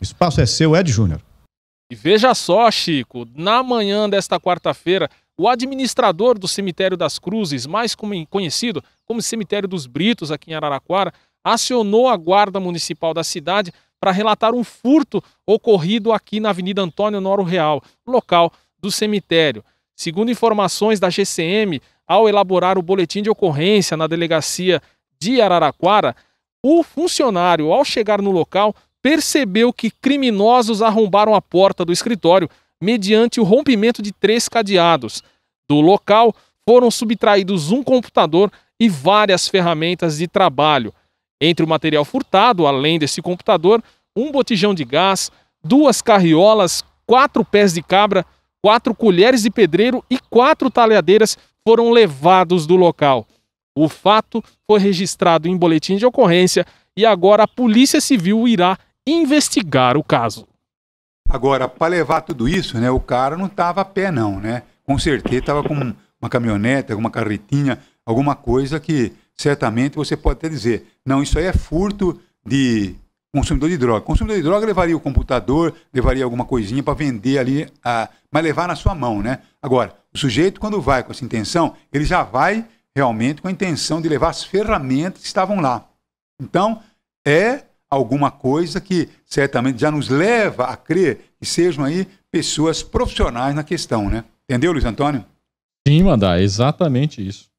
O espaço é seu, Ed Júnior. E veja só, Chico, na manhã desta quarta-feira, o administrador do Cemitério das Cruzes, mais conhecido como Cemitério dos Britos, aqui em Araraquara, acionou a Guarda Municipal da cidade para relatar um furto ocorrido aqui na Avenida Antônio Noro Real, local do cemitério. Segundo informações da GCM, ao elaborar o boletim de ocorrência na delegacia de Araraquara, o funcionário, ao chegar no local, percebeu que criminosos arrombaram a porta do escritório mediante o rompimento de três cadeados. Do local foram subtraídos um computador e várias ferramentas de trabalho. Entre o material furtado, além desse computador, um botijão de gás, duas carriolas, quatro pés de cabra, quatro colheres de pedreiro e quatro talhadeiras foram levados do local. O fato foi registrado em boletim de ocorrência e agora a Polícia Civil irá investigar o caso. Agora, para levar tudo isso, né, o cara não estava a pé, não, né? Com certeza estava com uma caminhonete, alguma carretinha, alguma coisa que certamente você pode até dizer, não, isso aí é furto de consumidor de droga. Consumidor de droga levaria o computador, levaria alguma coisinha para vender ali, a... mas levar na sua mão, né? Agora, o sujeito, quando vai com essa intenção, ele já vai realmente com a intenção de levar as ferramentas que estavam lá. Então, é alguma coisa que certamente já nos leva a crer que sejam aí pessoas profissionais na questão, né? Entendeu, Luiz Antônio? Sim, Mandar, é exatamente isso.